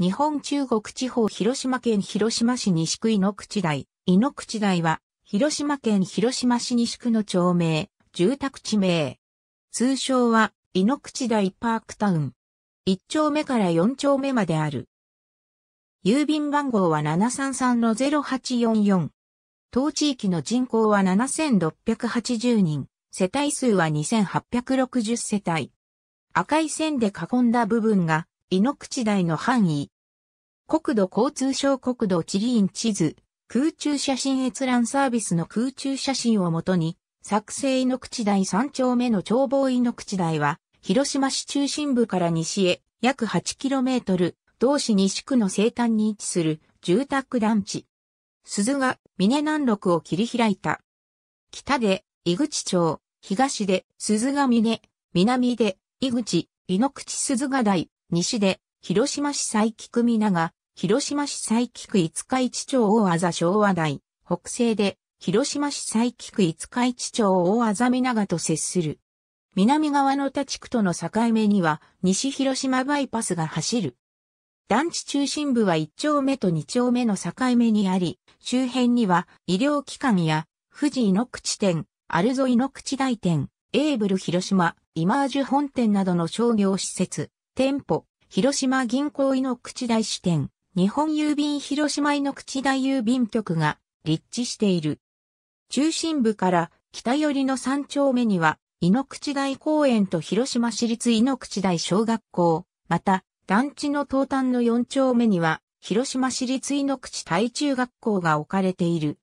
日本中国地方広島県広島市西区井の口台。井の口台は、広島県広島市西区の町名、住宅地名。通称は、井の口台パークタウン。1丁目から4丁目まである。郵便番号は733-0844。当地域の人口は7680人、世帯数は2860世帯。赤い線で囲んだ部分が井口台の範囲。国土交通省国土地理院地図、空中写真閲覧サービスの空中写真をもとに、作成井口台3丁目の眺望井口台は、広島市中心部から西へ約 8km、同市西区の西端に位置する住宅団地。鈴が峰南麓を切り開いた。北で井口町、東で鈴ヶ峰、南で井口、井口鈴ヶ台、西で、広島市佐伯区皆が、広島市佐伯区五日市町大あ昭和台、北西で、広島市佐伯区五日市町大あ皆がと接する。南側の他地区との境目には、西広島バイパスが走る。団地中心部は1丁目と2丁目の境目にあり、周辺には医療機関や富士井の口店、アルゾ井の口大店、エーブル広島、イマージュ本店などの商業施設、店舗、広島銀行井の口大支店、日本郵便広島井の口大郵便局が立地している。中心部から北寄りの3丁目には、井の口大公園と広島市立井の口大小学校、また、団地の東端の4丁目には、広島市立井の口大中学校が置かれている。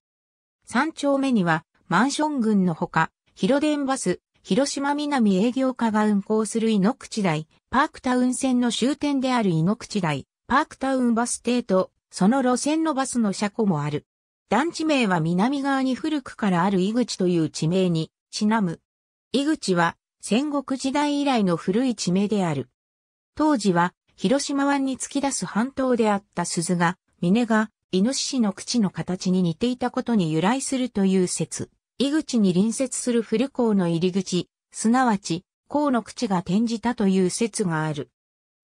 3丁目には、マンション群のほか、広電バス、広島南営業課が運行する井ノ口台、パークタウン線の終点である井ノ口台、パークタウンバス停と、その路線のバスの車庫もある。団地名は南側に古くからある井口という地名に、ちなむ。井口は、戦国時代以来の古い地名である。当時は、広島湾に突き出す半島であった鈴が、峰が、イノシシの口の形に似ていたことに由来するという説。井口に隣接する古港の入り口、すなわち、港の口が転じたという説がある。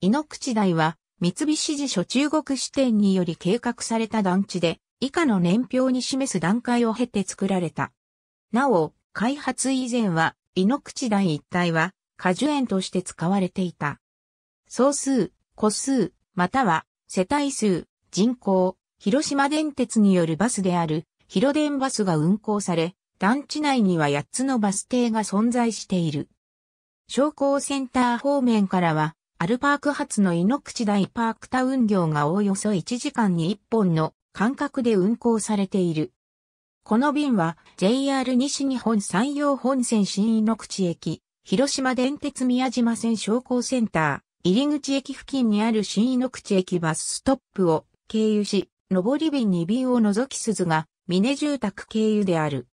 井の口台は、三菱地所中国支店により計画された団地で、以下の年表に示す段階を経て作られた。なお、開発以前は、井の口台一帯は、果樹園として使われていた。総数、個数、または、世帯数、人口、広島電鉄によるバスである、広電バスが運行され、団地内には8つのバス停が存在している。商工センター方面からは、アルパーク発の井ノ口大パークタウン業がおおよそ1時間に1本の間隔で運行されている。この便は JR 西日本山陽本線新井ノ口駅、広島電鉄宮島線商工センター、入口駅付近にある新井ノ口駅バスストップを経由し、上り便2便を除き鈴が峰住宅経由である。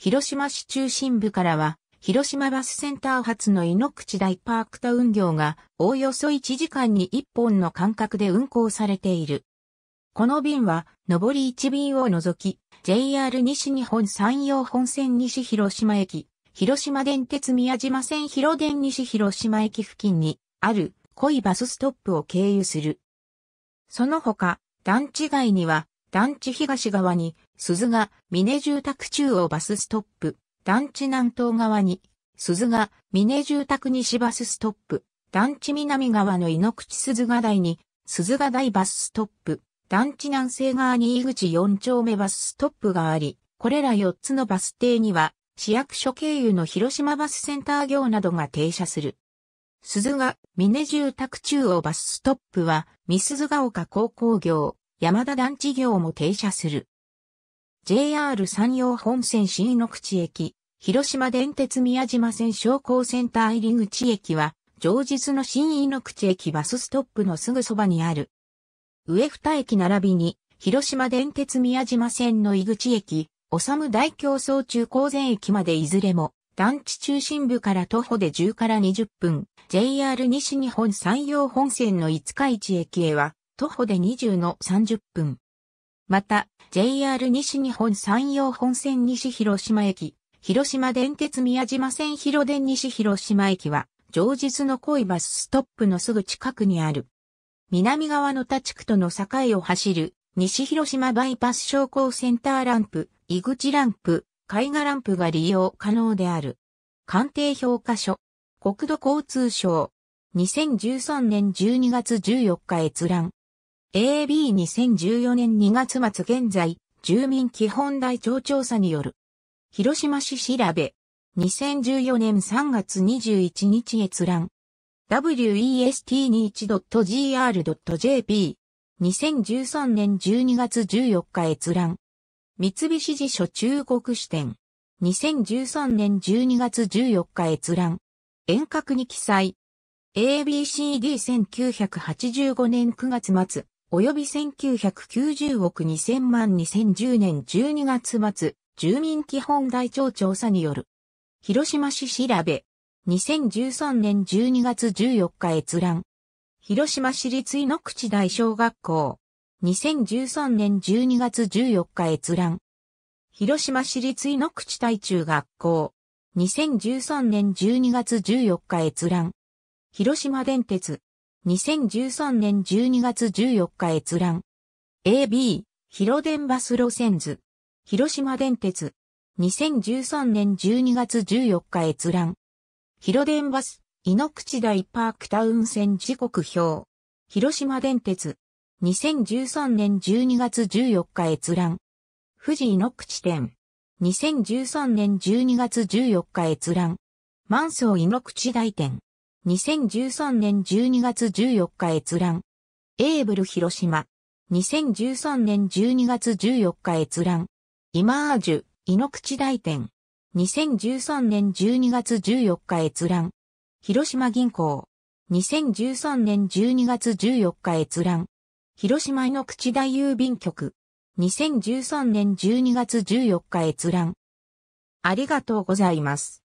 広島市中心部からは、広島バスセンター発の井ノ口大パークタウン業が、おおよそ1時間に1本の間隔で運行されている。この便は、上り1便を除き、JR 西日本山陽本線西広島駅、広島電鉄宮島線広電西広島駅付近に、ある、濃いバスストップを経由する。その他、段違いには、団地東側に、鈴が峰住宅中央バスストップ、団地南東側に、鈴が峰住宅西バスストップ、団地南側の井の口鈴ヶ台に、鈴ヶ台バスストップ、団地南西側に井口4丁目バスストップがあり、これら4つのバス停には、市役所経由の広島バスセンター業などが停車する。鈴ヶ峰住宅中央バスストップは、三鈴ヶ丘高校業、山田団地業も停車する。JR 山陽本線新野口駅、広島電鉄宮島線商工センター入口駅は、上日の新井の口駅バスストップのすぐそばにある。上二駅並びに、広島電鉄宮島線の井口駅、おさむ大競争中高前駅までいずれも、団地中心部から徒歩で10から20分、JR 西日本山陽本線の五日市駅へは、徒歩で20の30分。また、JR 西日本山陽本線西広島駅、広島電鉄宮島線広電西広島駅は、常日の濃いバスストップのすぐ近くにある。南側の他地区との境を走る、西広島バイパス商工センターランプ、井口ランプ、絵画ランプが利用可能である。官邸評価書、国土交通省、2013年12月14日閲覧。AB2014 年2月末現在、住民基本台帳調査による。広島市調べ。2014年3月21日閲覧。west21.gr.jp。2013年12月14日閲覧。三菱地所中国支店。2013年12月14日閲覧。遠隔に記載。ABCD1985 年9月末。及び1990億2000万2010年12月末、住民基本台帳調査による。広島市調べ。2013年12月14日閲覧。広島市立井の口大小学校。2013年12月14日閲覧。広島市立井の口大中学校。2013年12月14日閲覧。広島電鉄。2013年12月14日閲覧。AB、広電バス路線図。広島電鉄。2013年12月14日閲覧。広電バス、井の口大パークタウン線時刻表。広島電鉄。2013年12月14日閲覧。富士井の口店。2013年12月14日閲覧。万層井の口大店。2013年12月14日閲覧。エーブル広島。2013年12月14日閲覧。イマージュ、井の口大店。2013年12月14日閲覧。広島銀行。2013年12月14日閲覧。広島井の口大郵便局。2013年12月14日閲覧。ありがとうございます。